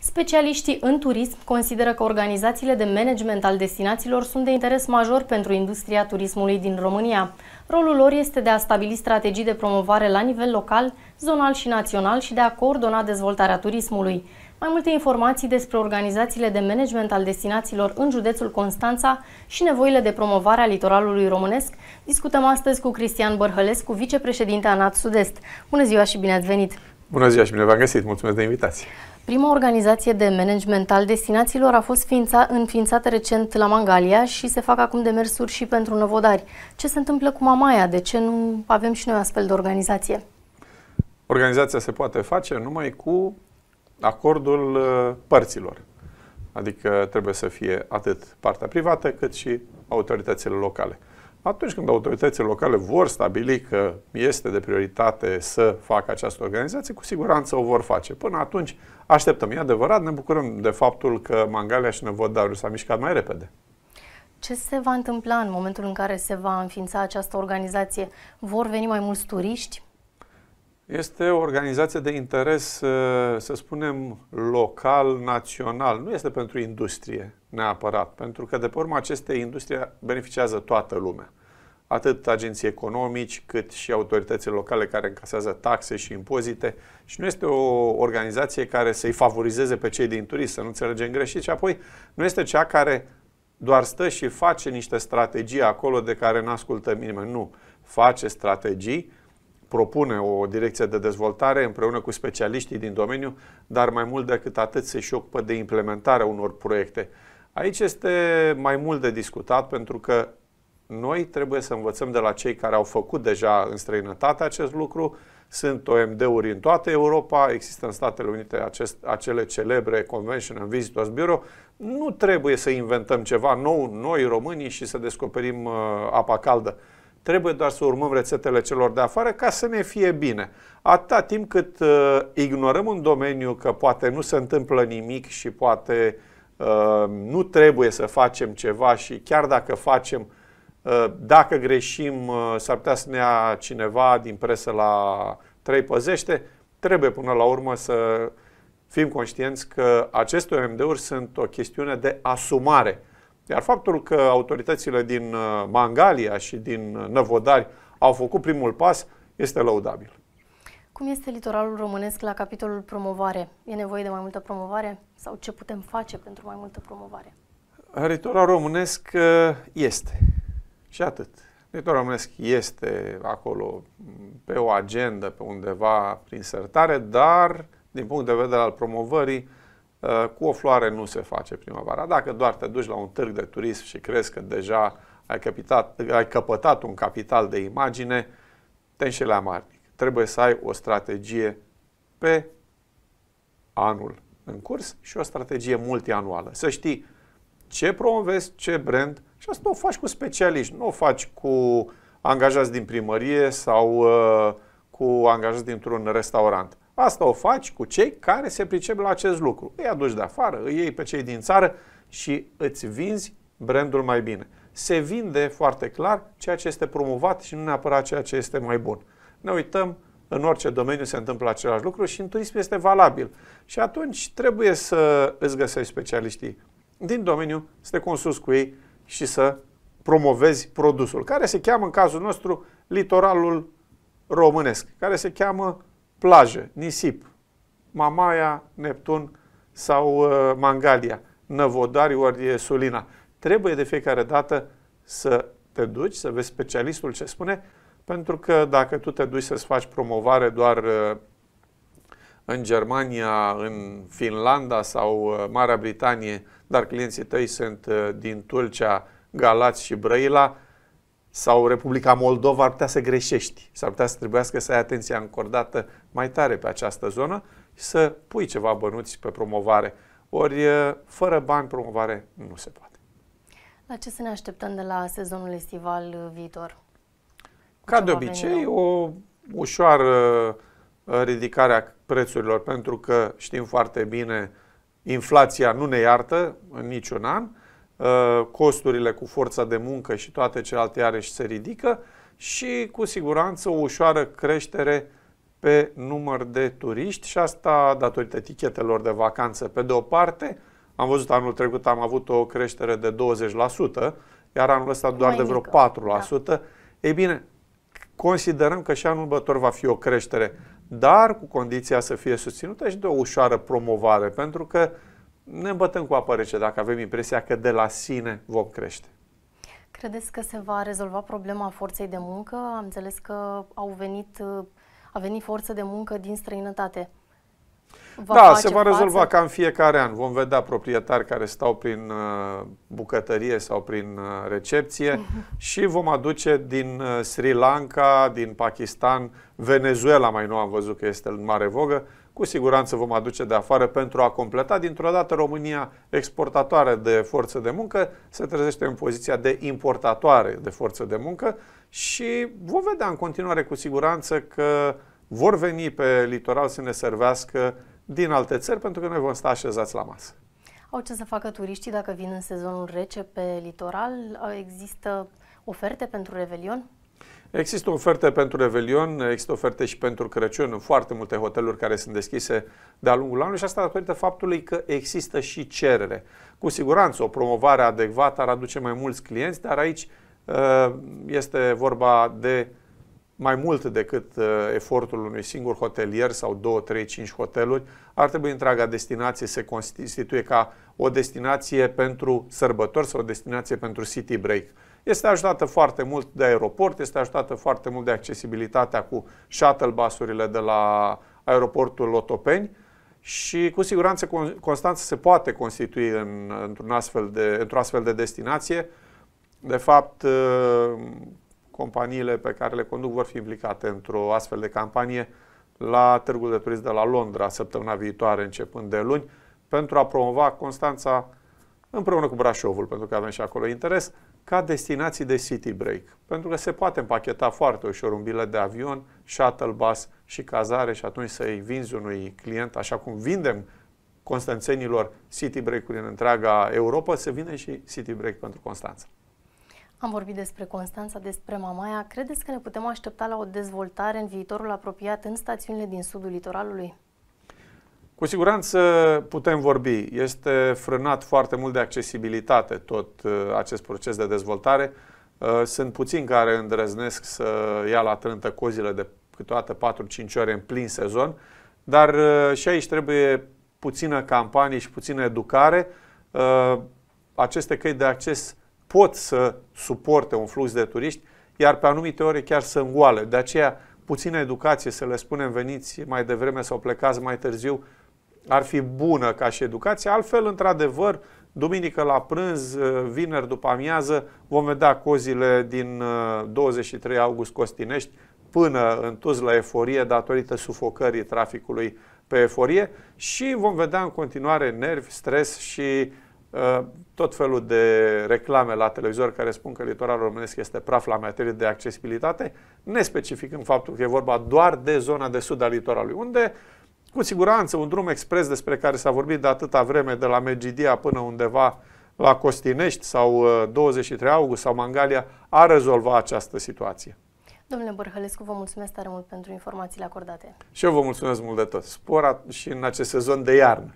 Specialiștii în turism consideră că organizațiile de management al destinațiilor sunt de interes major pentru industria turismului din România. Rolul lor este de a stabili strategii de promovare la nivel local, zonal și național și de a coordona dezvoltarea turismului. Mai multe informații despre organizațiile de management al destinațiilor în județul Constanța și nevoile de promovare a litoralului românesc discutăm astăzi cu Cristian Bărhălescu, vicepreședinte ANAT Sud-Est. Bună ziua și bine ați venit! Bună ziua și bine v-am găsit! Mulțumesc de invitație! Prima organizație de management al destinațiilor a fost ființa, înființată recent la Mangalia și se fac acum demersuri și pentru năvodari. Ce se întâmplă cu Mamaia? De ce nu avem și noi astfel de organizație? Organizația se poate face numai cu acordul uh, părților. Adică trebuie să fie atât partea privată cât și autoritățile locale. Atunci când autoritățile locale vor stabili că este de prioritate să facă această organizație, cu siguranță o vor face. Până atunci așteptăm. E adevărat, ne bucurăm de faptul că Mangalia și Nevodariu s-a mișcat mai repede. Ce se va întâmpla în momentul în care se va înființa această organizație? Vor veni mai mulți turiști? Este o organizație de interes, ă, să spunem, local, național. Nu este pentru industrie neapărat, pentru că de pe urmă, aceste industrie beneficiază toată lumea atât agenții economici, cât și autoritățile locale care încasează taxe și impozite și nu este o organizație care să-i favorizeze pe cei din turism, să nu înțelegem greșit și apoi nu este cea care doar stă și face niște strategii acolo de care nu ascultă nimeni. Nu. Face strategii, propune o direcție de dezvoltare împreună cu specialiștii din domeniu, dar mai mult decât atât se și ocupă de implementarea unor proiecte. Aici este mai mult de discutat pentru că noi trebuie să învățăm de la cei care au făcut deja în străinătate acest lucru. Sunt OMD-uri în toată Europa, există în Statele Unite acest, acele celebre Convention and Visitors Bureau. Nu trebuie să inventăm ceva nou noi românii și să descoperim uh, apa caldă. Trebuie doar să urmăm rețetele celor de afară ca să ne fie bine. Atâta timp cât uh, ignorăm un domeniu că poate nu se întâmplă nimic și poate uh, nu trebuie să facem ceva și chiar dacă facem, uh, Uh, dacă greșim, uh, s-ar putea să ne ia cineva din presă la trei păzește. Trebuie până la urmă să fim conștienți că aceste OMD-uri sunt o chestiune de asumare. Iar faptul că autoritățile din uh, Mangalia și din Năvodari au făcut primul pas este lăudabil. Cum este litoralul românesc la capitolul promovare? E nevoie de mai multă promovare sau ce putem face pentru mai multă promovare? Litoralul românesc este. Și atât. Editorul românesc este acolo pe o agendă, pe undeva prin sertare, dar din punct de vedere al promovării, ă, cu o floare nu se face primăvara. Dacă doar te duci la un târg de turism și crezi că deja ai, capitat, ai căpătat un capital de imagine, te înșele amarnic. Trebuie să ai o strategie pe anul în curs și o strategie multianuală. Să știi ce promovezi, ce brand și asta o faci cu specialiști, nu o faci cu angajați din primărie sau uh, cu angajați dintr-un restaurant. Asta o faci cu cei care se pricep la acest lucru. Îi aduci de afară, îi iei pe cei din țară și îți vinzi brandul mai bine. Se vinde foarte clar ceea ce este promovat și nu neapărat ceea ce este mai bun. Ne uităm, în orice domeniu se întâmplă același lucru și în turism este valabil. Și atunci trebuie să îți găsești specialiștii din domeniu, să te consulți cu ei și să promovezi produsul, care se cheamă, în cazul nostru, litoralul românesc, care se cheamă plajă, nisip, Mamaia, Neptun sau uh, Mangalia, Năvodari ori Sulina. Trebuie de fiecare dată să te duci, să vezi specialistul ce spune, pentru că dacă tu te duci să-ți faci promovare doar uh, în Germania, în Finlanda sau uh, Marea Britanie, dar clienții tăi sunt uh, din Tulcea, Galați și Brăila, sau Republica Moldova, ar putea să greșești. S-ar putea să trebuiască să ai atenția încordată mai tare pe această zonă și să pui ceva bănuți pe promovare. Ori, uh, fără bani, promovare nu se poate. La ce să ne așteptăm de la sezonul estival viitor? Ca de obicei, o ușoară ridicare a prețurilor, pentru că știm foarte bine, inflația nu ne iartă în niciun an, uh, costurile cu forța de muncă și toate celelalte iarăși se ridică și cu siguranță o ușoară creștere pe număr de turiști și asta datorită etichetelor de vacanță. Pe de o parte, am văzut anul trecut am avut o creștere de 20%, iar anul ăsta doar Mai de vreo mică. 4%. Da. Ei bine, considerăm că și anul următor va fi o creștere dar cu condiția să fie susținută și de o ușoară promovare, pentru că ne îmbătăm cu apă rece dacă avem impresia că de la sine vom crește. Credeți că se va rezolva problema forței de muncă? Am înțeles că au venit, a venit forță de muncă din străinătate. Va da, se va rezolva față? ca în fiecare an. Vom vedea proprietari care stau prin uh, bucătărie sau prin uh, recepție și vom aduce din uh, Sri Lanka, din Pakistan, Venezuela mai nu am văzut că este în mare vogă, cu siguranță vom aduce de afară pentru a completa. Dintr-o dată România, exportatoare de forță de muncă, se trezește în poziția de importatoare de forță de muncă și vom vedea în continuare cu siguranță că vor veni pe litoral să ne servească din alte țări, pentru că noi vom sta așezați la masă. Au ce să facă turiștii dacă vin în sezonul rece pe litoral? Există oferte pentru Revelion? Există oferte pentru Revelion, există oferte și pentru Crăciun în foarte multe hoteluri care sunt deschise de-a lungul anului și asta datorită faptului că există și cerere. Cu siguranță o promovare adecvată ar aduce mai mulți clienți, dar aici ă, este vorba de mai mult decât uh, efortul unui singur hotelier sau 2, 3, 5 hoteluri, ar trebui întreaga destinație să constituie ca o destinație pentru sărbători sau o destinație pentru city break. Este ajutată foarte mult de aeroport, este ajutată foarte mult de accesibilitatea cu shuttle basurile de la aeroportul Otopeni și cu siguranță Constanța se poate constitui în, într-un astfel de, într-o astfel de destinație. De fapt, uh, companiile pe care le conduc vor fi implicate într-o astfel de campanie la Târgul de Turism de la Londra săptămâna viitoare, începând de luni, pentru a promova Constanța împreună cu Brașovul, pentru că avem și acolo interes, ca destinații de city break. Pentru că se poate împacheta foarte ușor un bilet de avion, shuttle bus și cazare și atunci să-i vinzi unui client, așa cum vindem constanțenilor city break-uri în întreaga Europa, să vine și city break pentru Constanța. Am vorbit despre Constanța, despre Mamaia. Credeți că ne putem aștepta la o dezvoltare în viitorul apropiat în stațiunile din sudul litoralului? Cu siguranță putem vorbi. Este frânat foarte mult de accesibilitate tot uh, acest proces de dezvoltare. Uh, sunt puțini care îndrăznesc să ia la trântă cozile de câteodată 4-5 ore în plin sezon, dar uh, și aici trebuie puțină campanie și puțină educare. Aceste căi de acces pot să suporte un flux de turiști, iar pe anumite ore chiar să îngoale. De aceea, puțină educație, să le spunem veniți mai devreme sau plecați mai târziu, ar fi bună ca și educație. Altfel, într-adevăr, duminică la prânz, vineri după amiază, vom vedea cozile din 23 uh, august Costinești până în Tuz la eforie datorită sufocării traficului pe eforie și vom vedea în continuare nervi, stres și uh, Uh, tot felul de reclame la televizor care spun că litoralul românesc este praf la materie de accesibilitate, ne specificând faptul că e vorba doar de zona de sud a litoralului, unde cu siguranță un drum expres despre care s-a vorbit de atâta vreme de la Megidia până undeva la Costinești sau 23 uh, august sau Mangalia a rezolvat această situație. Domnule Bărhălescu, vă mulțumesc tare mult pentru informațiile acordate. Și eu vă mulțumesc mult de tot. Spor și în acest sezon de iarnă.